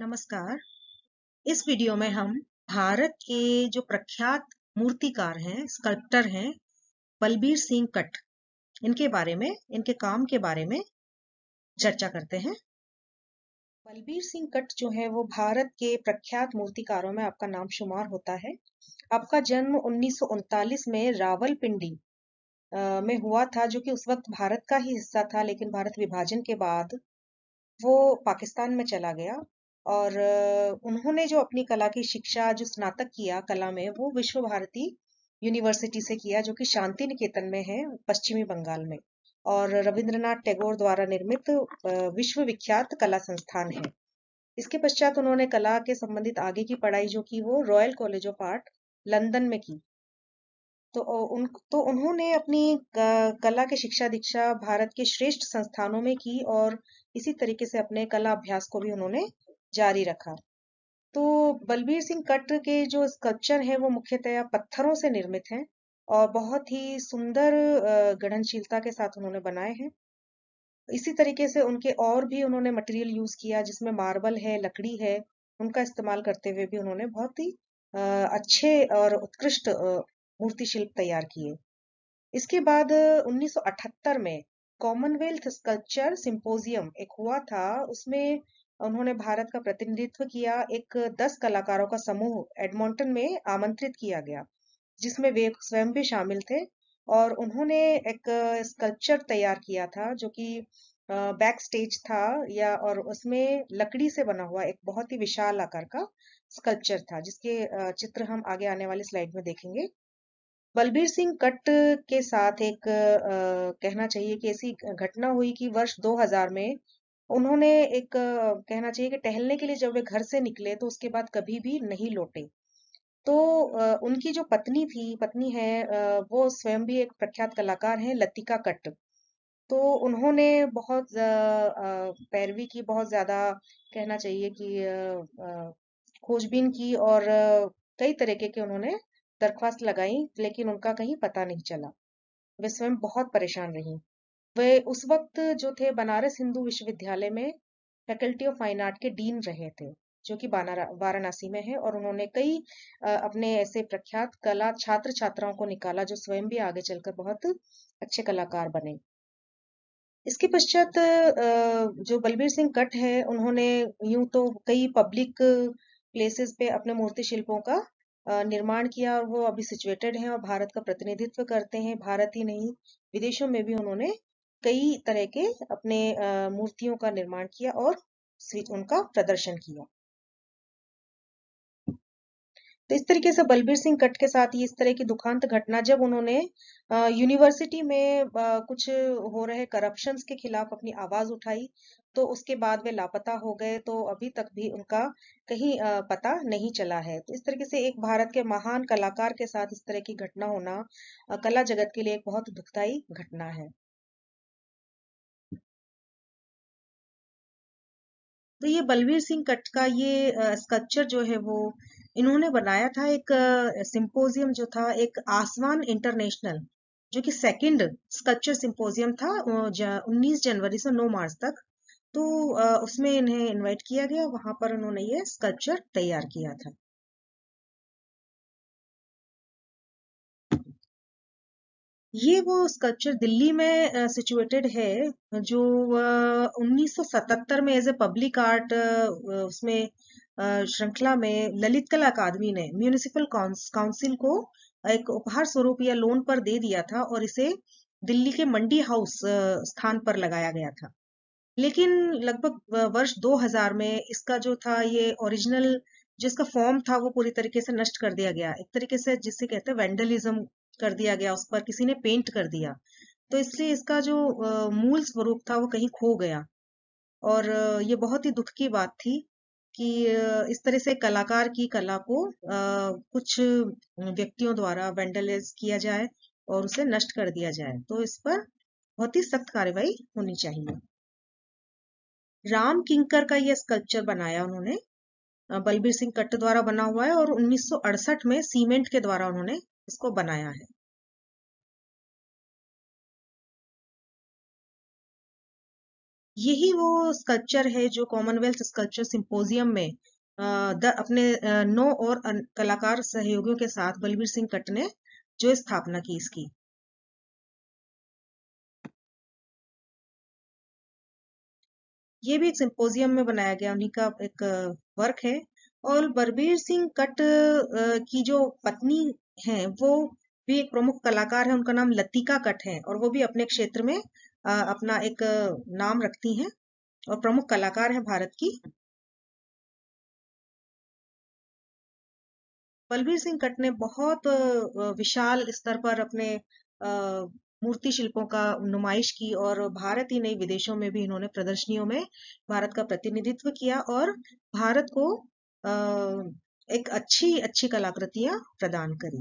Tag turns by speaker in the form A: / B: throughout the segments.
A: नमस्कार इस वीडियो में हम भारत के जो प्रख्यात मूर्तिकार हैं स्कल्प्टर हैं बलबीर सिंह कट इनके बारे में इनके काम के बारे में चर्चा करते हैं बलबीर सिंह कट जो है वो भारत के प्रख्यात मूर्तिकारों में आपका नाम शुमार होता है आपका जन्म उन्नीस में रावलपिंडी में हुआ था जो कि उस वक्त भारत का ही हिस्सा था लेकिन भारत विभाजन के बाद वो पाकिस्तान में चला गया और उन्होंने जो अपनी कला की शिक्षा जो स्नातक किया कला में वो विश्व भारती यूनिवर्सिटी से किया जो कि शांति निकेतन में है पश्चिमी बंगाल में और रविंद्रनाथ टैगोर द्वारा निर्मित विश्व विख्यात कला संस्थान है इसके पश्चात उन्होंने कला के संबंधित आगे की पढ़ाई जो की वो royal college of art London में की तो उन तो उन्होंने अपनी कला की शिक्षा दीक्षा भारत के श्रेष्ठ संस्थानों में की और इसी तरीके से अपने कला अभ्यास को भी उन्होंने जारी रखा तो बलबीर सिंह कट के जो स्कल्पचर है वो मुख्यतया पत्थरों से निर्मित हैं और बहुत ही सुंदर गढ़नशीलता के साथ उन्होंने बनाए हैं इसी तरीके से उनके और भी उन्होंने मटेरियल यूज किया जिसमें मार्बल है लकड़ी है उनका इस्तेमाल करते हुए भी उन्होंने बहुत ही अच्छे और उत्कृष्ट मूर्ति शिल्प तैयार किए इसके बाद 1978 में कॉमनवेल्थ स्कल्पचर सिंपोजियम एक हुआ था उसमें उन्होंने भारत का प्रतिनिधित्व किया एक दस कलाकारों का समूह एडमोंटन में आमंत्रित किया गया जिसमें वे स्वयं भी शामिल थे और उन्होंने एक स्कल्पचर तैयार किया था जो कि बैक स्टेज था या और उसमें लकड़ी से बना हुआ एक बहुत ही विशाल आकार का स्कल्पचर था जिसके चित्र हम आगे आने वाली स्लाइड में देखेंगे बलबीर सिंह कट के साथ एक आ, कहना चाहिए कि ऐसी घटना हुई कि वर्ष 2000 में उन्होंने एक कहना चाहिए कि टहलने के लिए जब वे घर से निकले तो उसके बाद कभी भी नहीं लौटे। तो उनकी जो पत्नी थी पत्नी है वो स्वयं भी एक प्रख्यात कलाकार हैं लतिका कट्ट। तो उन्होंने बहुत पैरवी की बहुत ज़्यादा कहना चाहिए कि खोजबीन की और कई तरीके के उन्होंने दरख्वास्त लगाई लेकिन उनका कहीं पता नहीं चला। वे स्वयं बहुत परेशान रही वे उस वक्त जो थे बनारस हिंदू विश्वविद्यालय में फैकल्टी ऑफ फाइन आर्ट के डीन रहे थे जो कि वाराणसी में है और उन्होंने कई अपने ऐसे प्रख्यात कला छात्र छात्राओं को निकाला जो स्वयं भी आगे चलकर बहुत अच्छे कलाकार बने इसके पश्चात जो बलबीर सिंह कट है उन्होंने यूं तो कई पब्लिक प्लेसेस पे अपने मूर्ति शिल्पों का निर्माण किया और वो अभी सिचुएटेड हैं और भारत का प्रतिनिधित्व करते हैं भारत ही नहीं विदेशों में भी उन्होंने कई तरह के अपने मूर्तियों का निर्माण किया और उनका प्रदर्शन किया तो इस तरीके से बलबीर सिंह कट के साथ ही इस तरह की दुखांत घटना जब उन्होंने यूनिवर्सिटी में कुछ हो रहे करप्शन के खिलाफ अपनी आवाज उठाई तो उसके बाद वे लापता हो गए तो अभी तक भी उनका कहीं पता नहीं चला है तो इस तरीके से एक भारत के महान कलाकार के साथ इस तरह की घटना होना कला जगत के लिए एक बहुत दुखदायी घटना है तो ये बलवीर सिंह कट का ये स्कल्पचर जो है वो इन्होंने बनाया था एक सिंपोजियम जो था एक आसमान इंटरनेशनल जो कि सेकंड स्कल्पचर सिंपोजियम था 19 जनवरी से 9 मार्च तक तो उसमें इन्हें इनवाइट किया गया वहां पर उन्होंने ये स्कल्पचर तैयार किया था ये वो स्कल्पचर दिल्ली में सिचुएटेड है जो 1977 में एज ए पब्लिक आर्ट उसमें श्रृंखला में ललित कला अकादमी ने म्यूनिसिपल काउंसिल को एक उपहार स्वरूप या लोन पर दे दिया था और इसे दिल्ली के मंडी हाउस स्थान पर लगाया गया था लेकिन लगभग वर्ष 2000 में इसका जो था ये ओरिजिनल जिसका फॉर्म था वो पूरी तरीके से नष्ट कर दिया गया एक तरीके से जिसे कहते हैं वेंडलिज्म कर दिया गया उस पर किसी ने पेंट कर दिया तो इसलिए इसका जो मूल स्वरूप था वो कहीं खो गया और ये बहुत ही दुख की बात थी कि इस तरह से कलाकार की कला को कुछ व्यक्तियों द्वारा वेंडलाइज किया जाए और उसे नष्ट कर दिया जाए तो इस पर बहुत ही सख्त कार्रवाई होनी चाहिए राम किंकर का यह स्कल्पचर बनाया उन्होंने बलबीर सिंह कट्ट द्वारा बना हुआ है और 1968 में सीमेंट के द्वारा उन्होंने इसको बनाया है यही वो स्कल्पचर है जो कॉमनवेल्थ स्कल्पचर सिंपोजियम में आ, अपने आ, नौ और कलाकार सहयोगियों के साथ बलबीर सिंह कट ने जो स्थापना की इसकी ये भी एक सिंपोजियम में बनाया गया उन्हीं का एक वर्क है और बलबीर सिंह कट की जो पत्नी हैं वो भी एक प्रमुख कलाकार है उनका नाम लतिका कट है और वो भी अपने क्षेत्र में अपना एक नाम रखती हैं और प्रमुख कलाकार है भारत की बलबीर सिंह कट ने बहुत विशाल स्तर पर अपने मूर्ति शिल्पों का नुमाइश की और भारत ही नहीं विदेशों में भी इन्होंने प्रदर्शनियों में भारत का प्रतिनिधित्व किया और भारत को एक अच्छी अच्छी कलाकृतियां प्रदान करी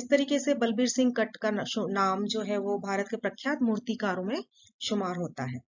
A: इस तरीके से बलबीर सिंह कट का नाम जो है वो भारत के प्रख्यात मूर्तिकारों में शुमार होता है